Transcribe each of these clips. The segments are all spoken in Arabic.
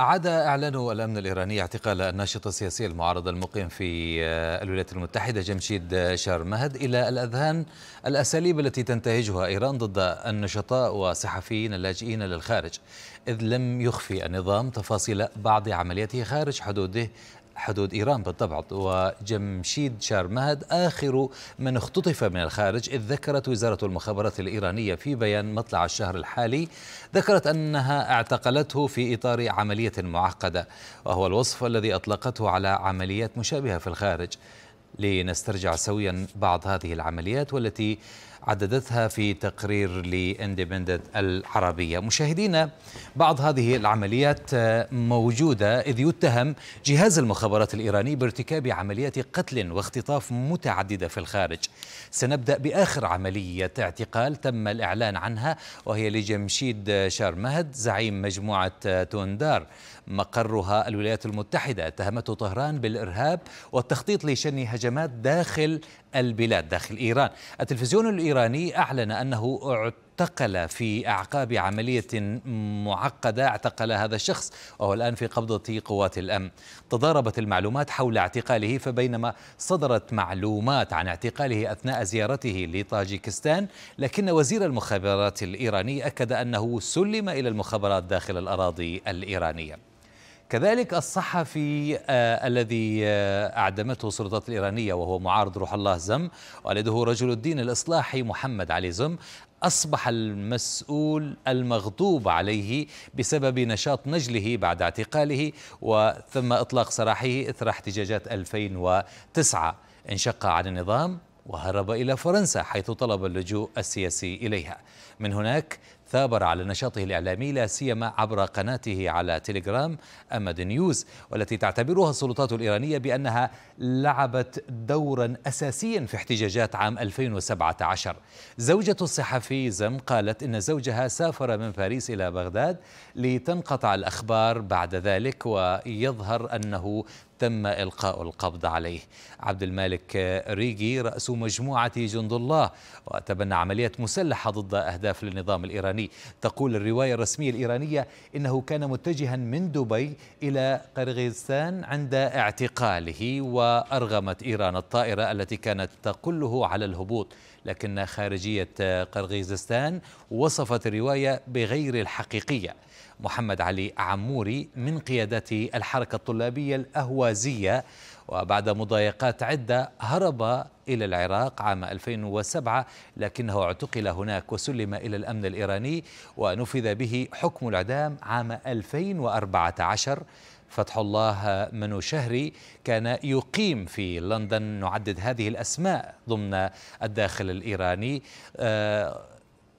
أعاد إعلان الأمن الإيراني اعتقال الناشط السياسي المعارض المقيم في آه، الولايات المتحدة جمشيد آه، شارمهد إلى الأذهان الأساليب التي تنتهجها إيران ضد النشطاء والصحفيين اللاجئين للخارج إذ لم يخفي النظام تفاصيل بعض عملياته خارج حدوده حدود إيران بالطبع وجمشيد شارمهد آخر من اختطف من الخارج إذ ذكرت وزارة المخابرات الإيرانية في بيان مطلع الشهر الحالي ذكرت أنها اعتقلته في إطار عملية معقدة وهو الوصف الذي أطلقته على عمليات مشابهة في الخارج لنسترجع سويا بعض هذه العمليات والتي عددتها في تقرير لاندبندنت العربية مشاهدينا بعض هذه العمليات آه، موجودة إذ يتهم جهاز المخابرات الإيراني بارتكاب عمليات قتل واختطاف متعددة في الخارج سنبدأ بآخر عملية اعتقال تم الإعلان عنها وهي لجمشيد شارمهد زعيم مجموعة آه، توندار مقرها الولايات المتحدة اتهمته طهران بالإرهاب والتخطيط لشن هجمات داخل البلاد داخل إيران التلفزيون الإيراني أعلن أنه اعتقل في أعقاب عملية معقدة اعتقل هذا الشخص وهو الآن في قبضة قوات الأمن تضاربت المعلومات حول اعتقاله فبينما صدرت معلومات عن اعتقاله أثناء زيارته لطاجيكستان لكن وزير المخابرات الإيراني أكد أنه سلم إلى المخابرات داخل الأراضي الإيرانية كذلك الصحفي آه الذي آه أعدمته السلطات الإيرانية وهو معارض روح الله زم والده رجل الدين الإصلاحي محمد علي زم أصبح المسؤول المغضوب عليه بسبب نشاط نجله بعد اعتقاله وثم إطلاق سراحه إثر احتجاجات 2009 انشق عن النظام وهرب إلى فرنسا حيث طلب اللجوء السياسي إليها من هناك ثابر على نشاطه الإعلامي لا سيما عبر قناته على تيليجرام أمد نيوز والتي تعتبرها السلطات الإيرانية بأنها لعبت دورا أساسيا في احتجاجات عام 2017 زوجة الصحفي زم قالت إن زوجها سافر من باريس إلى بغداد لتنقطع الأخبار بعد ذلك ويظهر أنه تم إلقاء القبض عليه عبد المالك ريجي رأس مجموعة جند الله وتبنى عملية مسلحة ضد أهداف للنظام الإيراني القرني تقول الرواية الرسمية الإيرانية إنه كان متجها من دبي إلى قرغيزستان عند اعتقاله وأرغمت إيران الطائرة التي كانت تقله على الهبوط لكن خارجية قرغيزستان وصفت الرواية بغير الحقيقية محمد علي عموري من قيادات الحركة الطلابية الأهوازية وبعد مضايقات عدة هرب إلى العراق عام 2007 لكنه اعتقل هناك وسلم إلى الأمن الإيراني ونفذ به حكم الإعدام عام 2014 فتح الله منو شهري كان يقيم في لندن نعدد هذه الأسماء ضمن الداخل الإيراني آه،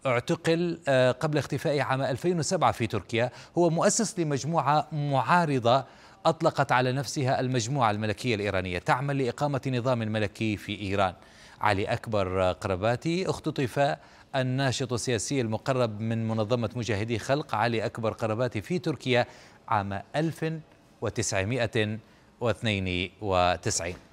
اعتقل آه، قبل اختفائه عام 2007 في تركيا هو مؤسس لمجموعة معارضة أطلقت على نفسها المجموعة الملكية الإيرانية تعمل لإقامة نظام ملكي في إيران علي أكبر قرباتي اختطف الناشط السياسي المقرب من منظمة مجاهدي خلق علي أكبر قرباتي في تركيا عام 1992